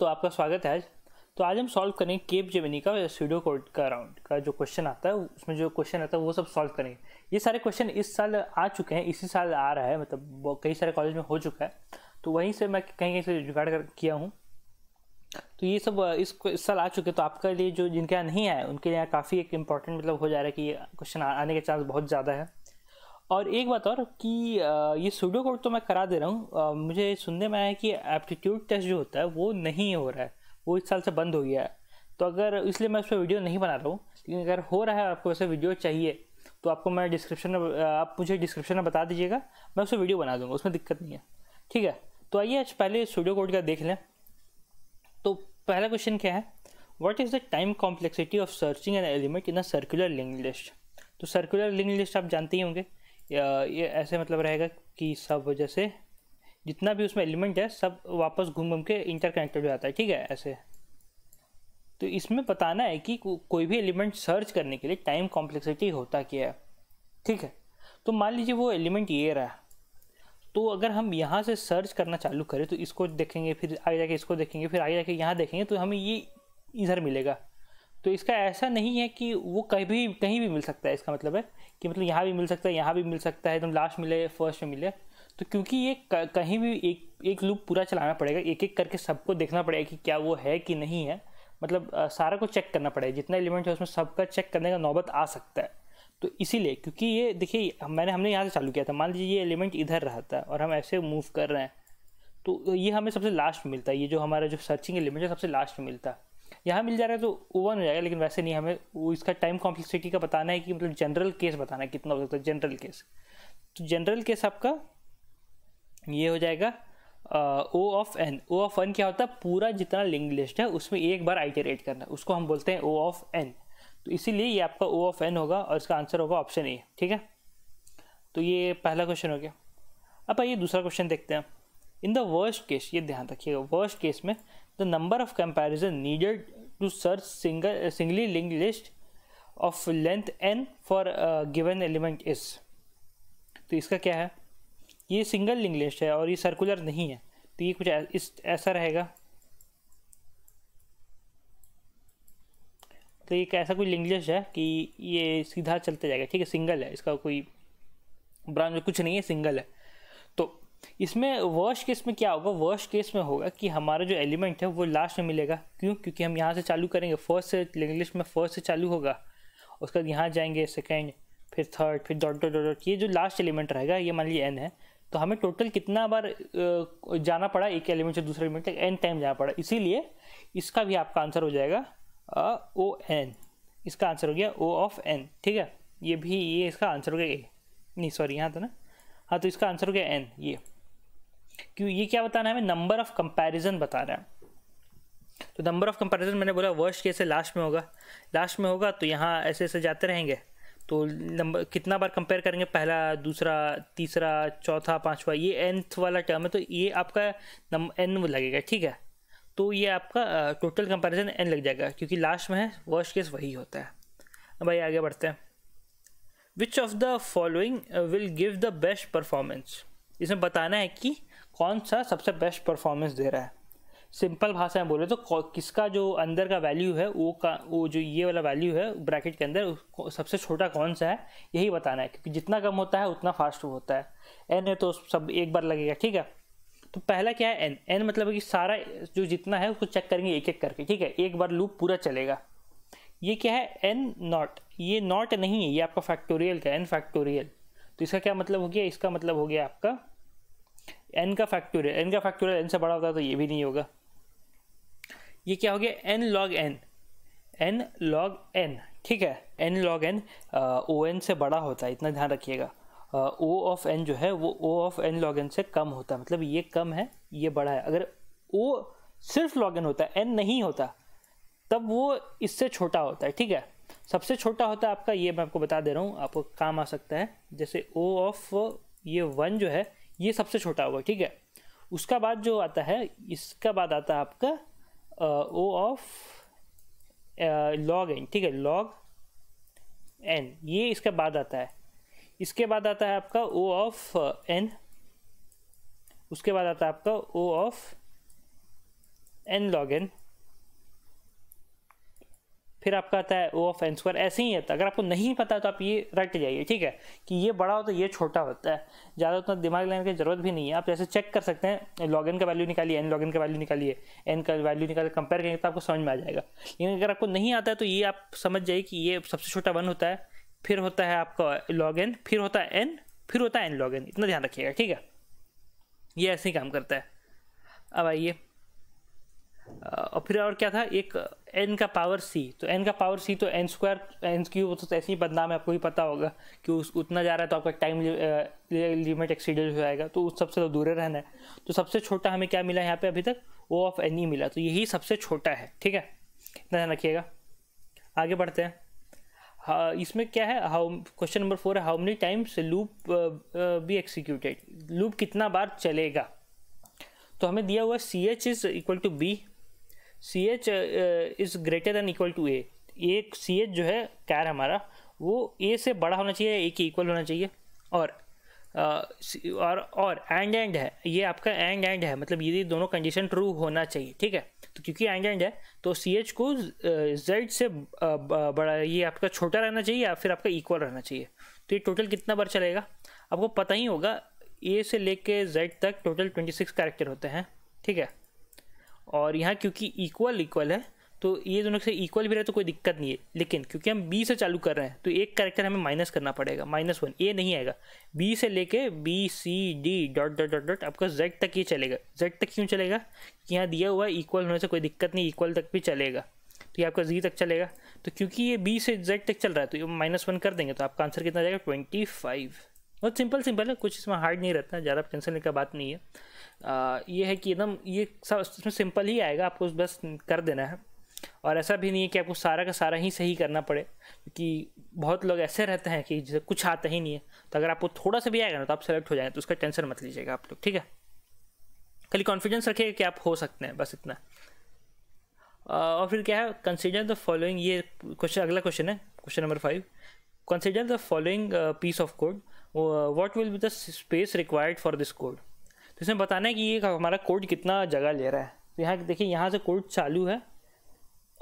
तो आपका स्वागत है आज तो आज हम सॉल्व करेंगे केप जेमिनी का स्टूडियो कोड का राउंड का जो क्वेश्चन आता है उसमें जो क्वेश्चन आता है वो सब सॉल्व करेंगे ये सारे क्वेश्चन इस साल आ चुके हैं इसी साल आ रहा है मतलब कई सारे कॉलेज में हो चुका है तो वहीं से मैं कहीं कहीं से जुगाड़ कर किया हूँ तो ये सब इस, इस साल आ चुके तो आपके लिए जो जिनके यहाँ नहीं आए उनके यहाँ काफ़ी एक इम्पॉर्टेंट मतलब हो जा रहा है कि ये क्वेश्चन आने के चांस बहुत ज़्यादा है और एक बात और कि ये स्टूडियो कोड तो मैं करा दे रहा हूँ मुझे सुनने में आया कि एप्टीट्यूड टेस्ट जो होता है वो नहीं हो रहा है वो इस साल से बंद हो गया है तो अगर इसलिए मैं उस पर वीडियो नहीं बना रहा हूँ लेकिन अगर हो रहा है आपको वैसे वीडियो चाहिए तो आपको मैं डिस्क्रिप्शन में आप मुझे डिस्क्रिप्शन में बता दीजिएगा मैं पर वीडियो बना दूँगा उसमें दिक्कत नहीं है ठीक है तो आइए आज पहले स्टूडियो कोड का देख लें तो पहला क्वेश्चन क्या है what is the time complexity of searching an element in a circular link list तो सर्कुलर लिंक लिस्ट आप जानते ही होंगे ये ऐसे मतलब रहेगा कि सब जैसे जितना भी उसमें एलिमेंट है सब वापस घूम घूम के इंटरकनेक्टेड हो जाता है ठीक है ऐसे तो इसमें बताना है कि को, कोई भी एलिमेंट सर्च करने के लिए टाइम कॉम्प्लेक्सिटी होता क्या है ठीक है तो मान लीजिए वो एलिमेंट ये रहा तो अगर हम यहाँ से सर्च करना चालू करें तो इसको देखेंगे फिर आगे जाके इसको देखेंगे फिर आगे जाके यहाँ देखेंगे तो हमें ये इधर मिलेगा तो इसका ऐसा नहीं है कि वो कहीं भी कहीं भी मिल सकता है इसका मतलब है कि मतलब यहाँ भी मिल सकता है यहाँ भी मिल सकता है एकदम तो लास्ट मिले फर्स्ट में मिले तो क्योंकि ये कहीं भी एक एक लूप पूरा चलाना पड़ेगा एक एक करके सबको देखना पड़ेगा कि क्या वो है कि नहीं है मतलब आ, सारा को चेक करना पड़ेगा जितना एलिमेंट है उसमें सबका चेक करने का नौबत आ सकता है तो इसीलिए क्योंकि ये देखिए मैंने हमने यहाँ से चालू किया था मान लीजिए ये एलिमेंट इधर रहा था और हम ऐसे मूव कर रहे हैं तो ये हमें सबसे लास्ट में मिलता है ये जो हमारा जो सर्चिंग एलिमेंट है सबसे लास्ट में मिलता है यहाँ मिल जा रहा है तो ओवन हो जाएगा लेकिन वैसे नहीं हमें इसका टाइम कॉम्प्लेक्सिटी का बताना है कि मतलब जनरल केस बताना है कितना हो सकता है जनरल केस तो जनरल केस आपका ये हो जाएगा O of N O of N क्या होता है पूरा जितना लिंक लिस्ट है उसमें एक बार आइटरेट करना उसको हम बोलते हैं ओ ऑफ एन तो इसीलिए ये आपका ओ ऑफ एन होगा और इसका आंसर होगा ऑप्शन ए ठीक है तो ये पहला क्वेश्चन हो गया अब आइए दूसरा क्वेश्चन देखते हैं इन द वर्स्ट केस ये ध्यान रखिएगा वर्स्ट केस में the number of comparison needed to search single singly link list of length N for given element is तो इसका क्या है ये सिंगल लिंक लिस्ट है और ये सर्कुलर नहीं है तो ये कुछ इस ऐसा रहेगा तो एक ऐसा कोई लिंक है कि ये सीधा चलते जाएगा ठीक है सिंगल है इसका कोई ब्रांच कुछ नहीं है सिंगल है इसमें वर्ष केस में क्या होगा वर्ष केस में होगा कि हमारा जो एलिमेंट है वो लास्ट में मिलेगा क्यों क्योंकि हम यहाँ से चालू करेंगे फर्स्ट से इंग्लिश में फर्स्ट से चालू होगा उसके बाद यहाँ जाएंगे सेकेंड फिर थर्ड फिर डॉट डॉट डॉट ये जो लास्ट एलिमेंट रहेगा ये मान लीजिए एन है तो हमें टोटल कितना बार जाना पड़ा एक एलिमेंट से दूसरे एलिमेंट तक एन टाइम जाना पड़ा इसीलिए इसका भी आपका आंसर हो जाएगा ओ एन इसका आंसर हो गया ओ ऑफ एन ठीक है ये भी ये इसका आंसर हो गया ए नहीं सॉरी यहाँ था ना हाँ तो इसका आंसर हो गया एन ये क्यों ये क्या बताना है हमें नंबर ऑफ कंपैरिजन बताना है तो नंबर ऑफ कंपैरिजन मैंने बोला वर्स्ट कैसे लास्ट में होगा लास्ट में होगा तो यहाँ ऐसे ऐसे जाते रहेंगे तो नंबर कितना बार कंपेयर करेंगे पहला दूसरा तीसरा चौथा पाँचवा ये एनथ वाला टर्म है तो ये आपका नंबर एन लगेगा ठीक है तो ये आपका टोटल कंपैरिजन एन लग जाएगा क्योंकि लास्ट में है वर्स्ट केस वही होता है भाई आगे बढ़ते हैं which of the following will give the best performance इसमें बताना है कि कौन सा सबसे बेस्ट परफॉर्मेंस दे रहा है सिंपल भाषा में बोले तो किसका जो अंदर का वैल्यू है वो का वो जो ये वाला वैल्यू है ब्रैकेट के अंदर सबसे छोटा कौन सा है यही बताना है क्योंकि जितना कम होता है उतना फास्ट होता है एन है तो सब एक बार लगेगा ठीक है तो पहला क्या है एन एन मतलब कि सारा जो जितना है उसको चेक करेंगे एक एक करके ठीक है एक बार लूप पूरा चलेगा ये क्या है एन नॉट ये नॉट नहीं है ये आपका फैक्टोरियल का एन फैक्टोरियल तो इसका क्या मतलब हो गया इसका मतलब हो गया आपका एन का फैक्टोरियल एन का फैक्टोरियल एन से बड़ा होता तो ये भी नहीं होगा ये क्या हो गया N log N N log N ठीक है N log N O N से बड़ा होता है इतना ध्यान रखिएगा ओ ऑफ एन जो है वो O of N log N से कम होता है मतलब ये कम है ये बड़ा है अगर ओ सिर्फ लॉग एन होता है एन नहीं होता तब वो इससे छोटा होता है ठीक है सबसे छोटा होता है आपका ये मैं आपको बता दे रहा हूँ आपको काम आ सकता है जैसे ओ ऑफ ये वन जो है ये सबसे छोटा होगा ठीक है उसका बाद जो आता है इसका बाद आता है आपका ओ ऑफ लॉग एन ठीक है लॉग एन ये इसका बाद आता है इसके बाद आता है आपका ओ ऑफ एन उसके बाद आता है आपका O of N log N फिर आपका आता है ओ ऑफ एन स्क्वायर ऐसे ही आता है अगर आपको नहीं पता तो आप ये रट जाइए ठीक है कि ये बड़ा होता तो है ये छोटा होता है ज़्यादा उतना दिमाग लेने की जरूरत भी नहीं है आप जैसे चेक कर सकते हैं लॉग इन का वैल्यू निकालिए एन लॉग इन का वैल्यू निकालिए एन का वैल्यू निकाल कंपेयर करेंगे तो आपको समझ में आ जाएगा लेकिन अगर आपको नहीं आता है तो ये आप समझ जाइए कि ये सबसे छोटा वन होता है फिर होता है आपका लॉग इन फिर होता है एन फिर होता है एन लॉग इन इतना ध्यान रखिएगा ठीक है ये ऐसे ही काम करता है अब आइए और फिर और क्या था एक एन का पावर सी तो एन का पावर सी तो एन स्क्वायर एन क्यूब तो ऐसे ही बदनाम है आपको भी पता होगा कि उस उतना जा रहा है तो आपका टाइम लिमिट एक्सीडेंट हो जाएगा तो उस सबसे तो दूर रहना है तो सबसे छोटा हमें क्या मिला यहाँ पे अभी तक ओ ऑफ एन ही मिला तो यही सबसे छोटा है ठीक है इतना ध्यान रखिएगा आगे बढ़ते हैं इसमें क्या है हाउ क्वेश्चन नंबर फोर है how many times loop be executed loop कितना बार चलेगा तो हमें दिया हुआ C H is equal to B C H is greater than equal to A एक सी एच जो है कैर हमारा वो ए से बड़ा होना चाहिए ए के इक्वल होना चाहिए और आ, uh, और और एंड एंड है ये आपका एंड एंड है मतलब ये दोनों कंडीशन ट्रू होना चाहिए ठीक है तो क्योंकि एंड एंड है तो सी एच को जेड uh, से uh, बड़ा ये आपका छोटा रहना चाहिए या फिर आपका इक्वल रहना चाहिए तो ये टोटल कितना बार चलेगा आपको पता ही होगा ए से लेके जेड तक टोटल ट्वेंटी सिक्स कैरेक्टर होते हैं ठीक है और यहाँ क्योंकि इक्वल इक्वल है तो ये दोनों से इक्वल भी रहे तो कोई दिक्कत नहीं है लेकिन क्योंकि हम बी से चालू कर रहे हैं तो एक करेक्टर हमें माइनस करना पड़ेगा माइनस वन ए नहीं आएगा बी से लेके B C D dot dot dot dot आपका जेड तक ये चलेगा जेड तक क्यों चलेगा कि यहाँ दिया हुआ इक्वल होने से कोई दिक्कत नहीं इक्वल तक भी चलेगा तो ये आपका जी तक चलेगा तो क्योंकि ये बी से जेड तक चल रहा है तो ये माइनस वन कर देंगे तो आपका आंसर कितना जाएगा ट्वेंटी फाइव बहुत सिंपल सिंपल है कुछ इसमें हार्ड नहीं रहता ज़्यादा टेंशन लेने का बात नहीं है ये है कि एकदम ये सब इसमें सिंपल ही आएगा आपको बस कर देना है और ऐसा भी नहीं है कि आपको सारा का सारा ही सही करना पड़े क्योंकि बहुत लोग ऐसे रहते हैं कि जैसे कुछ आता ही नहीं है तो अगर आपको थोड़ा सा भी आएगा ना तो आप सेलेक्ट हो जाएंगे तो उसका टेंशन मत लीजिएगा आप लोग ठीक है खाली कॉन्फिडेंस रखिएगा कि आप हो सकते हैं बस इतना और फिर क्या है कंसिडर द फॉलोइंग ये क्वेश्चन अगला क्वेश्चन है question number five consider the following piece of code what will be the space required for this code तो इसमें बताना है कि ये हमारा कोड कितना जगह ले रहा है तो यहाँ देखिए यहाँ से कोड चालू है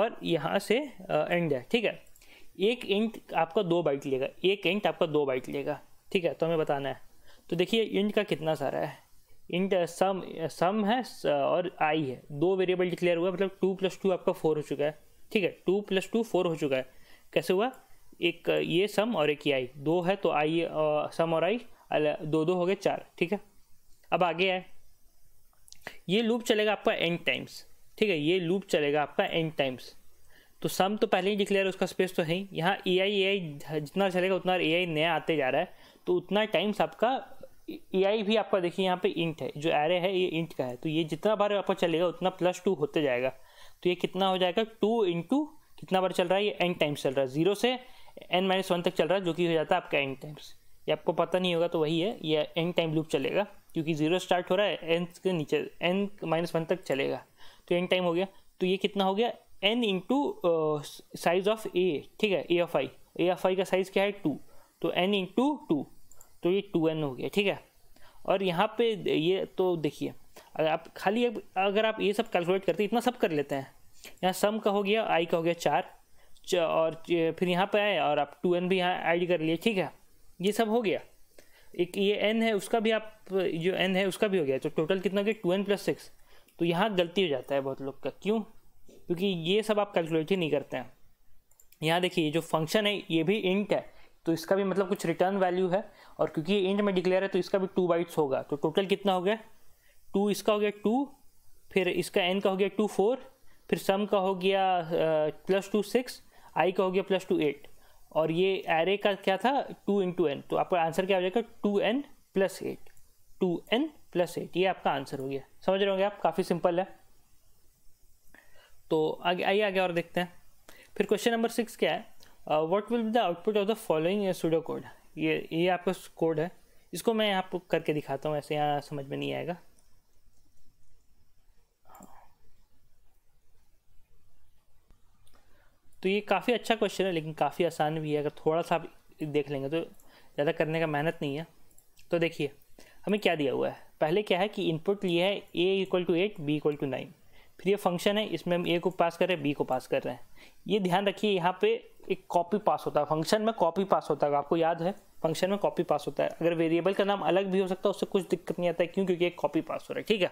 और यहाँ से एंड है ठीक है एक इंट आपका दो बाइट लेगा एक इंट आपका दो बाइट लेगा ठीक है तो हमें बताना है तो देखिए इंट का कितना सारा है इंट सम सम है और आई है दो वेरिएबल डिक्लेयर हुआ मतलब टू प्लस टू आपका फोर हो चुका है ठीक है टू प्लस टू फोर हो चुका है कैसे हुआ एक ये सम और एक ये आई दो है तो आई सम और आई दो दो हो गए चार ठीक है अब आगे है ये लूप चलेगा आपका एन टाइम्स ठीक है ये लूप चलेगा आपका एन टाइम्स तो सम तो पहले ही डिक्लेयर उसका स्पेस तो है ही यहाँ ए आई ए आई जितना चलेगा उतना ए आई नया आते जा रहा है तो उतना टाइम्स आपका ए आई भी आपका देखिए यहाँ पे इंट है जो एरे है ये इंट का है तो ये जितना बार आपका चलेगा उतना प्लस टू होते जाएगा तो ये कितना हो जाएगा टू इंटू कितना बार चल रहा है ये एन टाइम्स चल रहा है जीरो से एन माइनस वन तक चल रहा है जो कि हो जाता है आपका एन टाइम्स ये आपको पता नहीं होगा तो वही है ये एन टाइम लूप चलेगा क्योंकि ज़ीरो स्टार्ट हो रहा है एन के नीचे एन माइनस वन तक चलेगा तो एन टाइम हो गया तो ये कितना हो गया N into size of A ठीक है A F I A F I का साइज़ क्या है टू तो एन इंटू टू तो ये टू एन हो गया ठीक है और यहाँ पे ये तो देखिए अगर आप खाली अगर आप ये सब कैलकुलेट करते इतना सब कर लेते हैं यहाँ सम का हो गया आई का हो गया चार और फिर यहाँ पे आए और आप टू एन भी यहाँ ऐड कर लिए ठीक है ये सब हो गया एक ये एन है उसका भी आप जो एन है उसका भी हो गया तो टोटल कितना हो गया टू एन प्लस सिक्स तो यहाँ गलती हो जाता है बहुत लोग का क्यों क्योंकि ये सब आप कैलकुलेट ही नहीं करते हैं यहाँ देखिए ये जो फंक्शन है ये भी इंट है तो इसका भी मतलब कुछ रिटर्न वैल्यू है और क्योंकि ये इंट में डिक्लेयर है तो इसका भी टू बाइट्स होगा तो टोटल कितना हो गया टू इसका हो गया टू फिर इसका एन का हो गया टू फोर फिर सम का हो गया प्लस टू सिक्स आई का हो गया प्लस टू एट और ये एरे का क्या था टू इंटू एन तो आपका आंसर क्या हो जाएगा two N plus eight two N plus eight ये आपका आंसर हो गया समझ रहे होंगे आप काफ़ी सिंपल है तो आगे आइए आगे और देखते हैं फिर क्वेश्चन नंबर सिक्स क्या है what will be the output of the following studio code ये ये आपका कोड है इसको मैं यहाँ करके दिखाता हूँ ऐसे यहाँ समझ में नहीं आएगा तो ये काफ़ी अच्छा क्वेश्चन है लेकिन काफ़ी आसान भी है अगर थोड़ा सा आप देख लेंगे तो ज़्यादा करने का मेहनत नहीं है तो देखिए हमें क्या दिया हुआ है पहले क्या है कि इनपुट लिया है A equal to eight B equal to nine फिर ये फंक्शन है इसमें हम ए को पास कर रहे हैं बी को पास कर रहे हैं ये ध्यान रखिए यहाँ पे एक कॉपी पास होता है फंक्शन में कॉपी पास होता है आपको याद है फंक्शन में कॉपी पास होता है अगर वेरिएबल का नाम अलग भी हो सकता है उससे कुछ दिक्कत नहीं आता है क्यों क्योंकि एक कॉपी पास हो रहा है ठीक है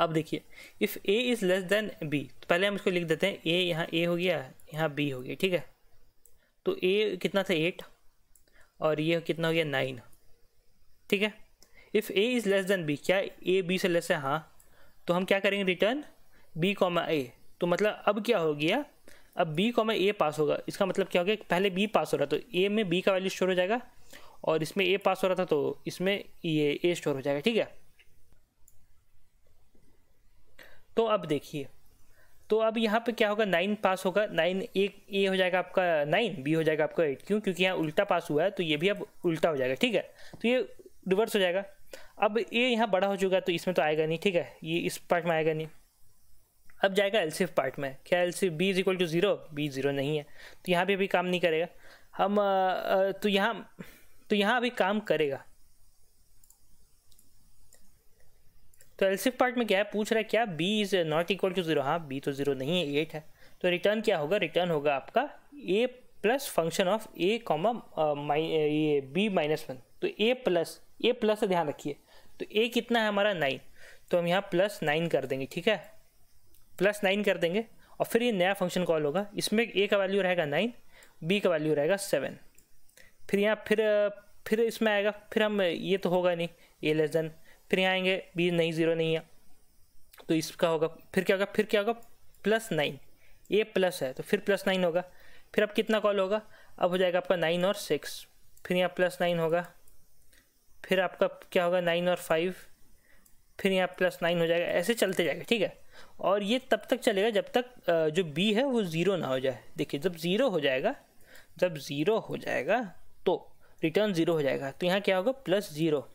अब देखिए if A is less than B तो पहले हम इसको लिख देते हैं ए यहाँ ए हो गया यहाँ बी हो गया ठीक है तो ए कितना था एट और ये कितना हो गया नाइन ठीक है if A is less than B क्या ए बी से लेस है हाँ तो हम क्या करेंगे रिटर्न बी कॉमा ए तो मतलब अब क्या हो गया अब बी कॉमा ए पास होगा इसका मतलब क्या हो गया पहले बी पास हो रहा तो ए में बी का वैल्यू स्टोर हो जाएगा और इसमें ए पास हो रहा था तो इसमें ये ए स्टोर हो जाएगा ठीक है तो अब देखिए तो अब यहाँ पे क्या होगा नाइन पास होगा नाइन एक ए हो जाएगा आपका नाइन बी हो जाएगा आपका एट क्यों क्योंकि यहाँ उल्टा पास हुआ है तो ये भी अब उल्टा हो जाएगा ठीक है तो ये रिवर्स हो जाएगा अब ए यहाँ बड़ा हो चुका है तो इसमें तो आएगा नहीं ठीक है ये इस पार्ट में आएगा नहीं अब जाएगा एल पार्ट में क्या else B is equal to zero B zero नहीं है तो यहाँ पर अभी काम नहीं करेगा हम तो यहाँ तो यहाँ अभी काम करेगा तो एल्सिफ पार्ट में क्या है पूछ रहा है क्या B is not equal to zero हाँ बी तो ज़ीरो नहीं है एट है तो रिटर्न क्या होगा रिटर्न होगा आपका A plus function of A comma ये बी माइनस वन तो ए प्लस ए प्लस ध्यान रखिए तो ए कितना है हमारा नाइन तो हम यहाँ प्लस नाइन कर देंगे ठीक है प्लस नाइन कर देंगे और फिर ये नया फंक्शन कॉल होगा इसमें ए का वैल्यू रहेगा नाइन बी का वैल्यू रहेगा सेवन फिर यहाँ फिर फिर इसमें आएगा फिर हम ये तो होगा नहीं ए लेस देन फिर यहाँ आएंगे बी नहीं ज़ीरो नहीं है तो इसका होगा फिर क्या होगा फिर क्या होगा प्लस नाइन ए प्लस है तो फिर प्लस नाइन होगा फिर अब कितना कॉल होगा अब हो जाएगा आपका नाइन और सिक्स फिर यहाँ प्लस नाइन होगा फिर आपका क्या होगा नाइन और फाइव फिर यहाँ प्लस नाइन हो जाएगा ऐसे चलते जाएगा ठीक है और ये तब तक चलेगा जब तक जो बी है वो ज़ीरो ना हो जाए देखिए जब ज़ीरो हो जाएगा जब ज़ीरो हो जाएगा तो रिटर्न ज़ीरो हो जाएगा तो यहाँ क्या होगा प्लस ज़ीरो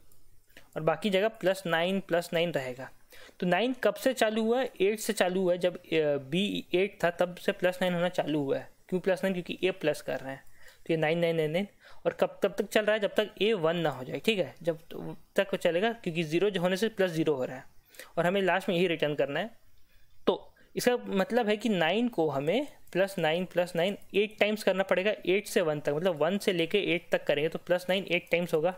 और बाकी जगह प्लस नाइन प्लस नाइन रहेगा तो नाइन कब से चालू हुआ है एट से चालू हुआ है जब बी एट था तब से प्लस नाइन होना चालू हुआ है क्यों प्लस नाइन क्योंकि ए प्लस कर रहे हैं तो ये नाइन नाइन नाइन नाइन और कब तब तक चल रहा है जब तक ए वन ना हो जाए ठीक है जब तो, तक वो चलेगा क्योंकि ज़ीरो जो होने से प्लस ज़ीरो हो रहा है और हमें लास्ट में यही रिटर्न करना है तो इसका मतलब है कि नाइन को हमें plus nine plus nine eight times करना पड़ेगा एट से वन तक मतलब वन से लेके एट तक करेंगे तो प्लस नाइन एट टाइम्स होगा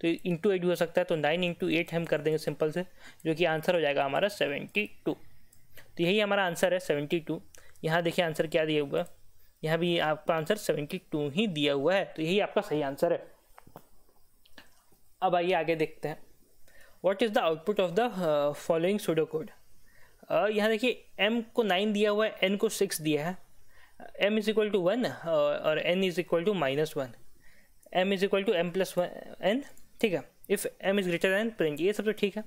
तो इंटू एट भी हो सकता है तो नाइन इंटू एट हम कर देंगे सिंपल से जो कि आंसर हो जाएगा हमारा सेवेंटी टू तो यही हमारा आंसर है सेवेंटी टू यहाँ देखिए आंसर क्या दिया हुआ है यहाँ भी आपका आंसर सेवेंटी टू ही दिया हुआ है तो यही आपका सही आंसर है अब आइए आगे देखते हैं what is the output of the following pseudo code यहाँ देखिए एम को नाइन दिया हुआ है एन को सिक्स दिया है M is equal to one और N is equal to minus one M is equal to M plus one N ठीक है if M is greater than print ये सब तो ठीक है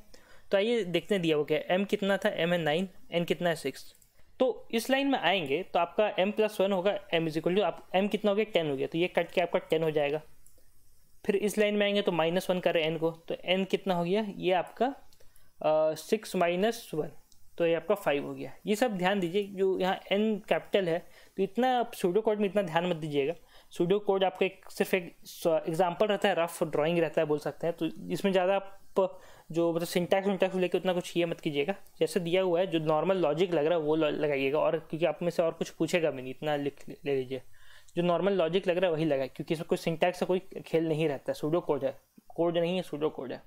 तो आइए देखते हैं दिया वो क्या एम कितना था एम है नाइन एन कितना है सिक्स तो इस लाइन में आएंगे तो आपका एम प्लस वन होगा एम इज इक्वल टू आप एम कितना हो गया टेन हो गया तो ये कट के आपका टेन हो जाएगा फिर इस लाइन में आएंगे तो माइनस वन करें एन को तो एन कितना हो गया ये आपका सिक्स माइनस वन तो ये आपका फाइव हो गया ये सब ध्यान दीजिए जो यहाँ एन कैपिटल है तो इतना सूडो कोड में इतना ध्यान मत दीजिएगा स्टूडियो कोड आपका एक सिर्फ एक एग्जाम्पल रहता है रफ ड्राइंग रहता है बोल सकते हैं तो इसमें ज़्यादा आप जो मतलब सिंटैक्स विंटैक्स लेके उतना कुछ ये मत कीजिएगा जैसे दिया हुआ है जो नॉर्मल लॉजिक लग रहा है वो लगाइएगा और क्योंकि आप में से और कुछ पूछेगा भी नहीं इतना लिख ले लीजिए जो नॉर्मल लॉजिक लग रहा है वही लगाए क्योंकि इसमें कोई सिंटैक्स का कोई खेल नहीं रहता है सूडो कोड है कोड नहीं है सूडो कोड है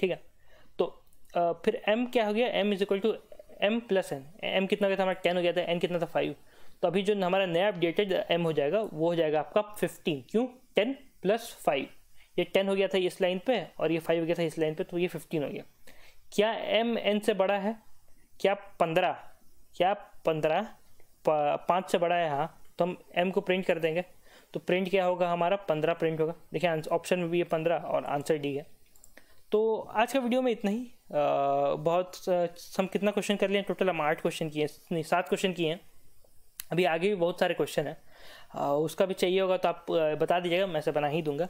ठीक है तो आ, फिर एम क्या हो गया M is equal to M plus N M कितना गया था हमारा टेन हो गया था एन कितना था फाइव तो अभी जो हमारा नया अपडेटेड एम हो जाएगा वो हो जाएगा आपका फिफ्टीन क्यों टेन प्लस फाइव ये टेन हो गया था इस लाइन पे और ये फाइव हो गया था इस लाइन पे तो ये फिफ्टीन हो गया क्या एम एन से बड़ा है क्या पंद्रह क्या पंद्रह पाँच से बड़ा है हाँ तो हम एम को प्रिंट कर देंगे तो प्रिंट क्या होगा हमारा पंद्रह प्रिंट होगा देखिए ऑप्शन में भी ये पंद्रह और आंसर डी है तो आज का वीडियो में इतना ही आ, बहुत हम कितना क्वेश्चन कर लिए टोटल हम आठ क्वेश्चन किए नहीं सात क्वेश्चन किए हैं अभी आगे भी बहुत सारे क्वेश्चन हैं उसका भी चाहिए होगा तो आप बता दीजिएगा मैं से बना ही दूंगा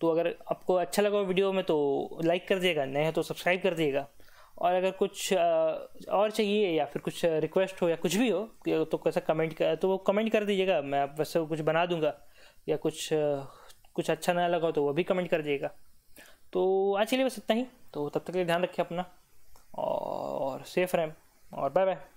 तो अगर आपको अच्छा लगा वीडियो में तो लाइक कर दिएगा नए हैं तो सब्सक्राइब कर दिएगा और अगर कुछ और चाहिए या फिर कुछ रिक्वेस्ट हो या कुछ भी हो तो कैसा कमेंट कर तो वो कमेंट कर दीजिएगा मैं आप वैसे कुछ बना दूंगा या कुछ कुछ अच्छा ना लगा तो वो भी कमेंट कर दीजिएगा तो आज के लिए बस इतना ही तो तब तक के लिए ध्यान रखिए अपना और सेफ रहें और बाय बाय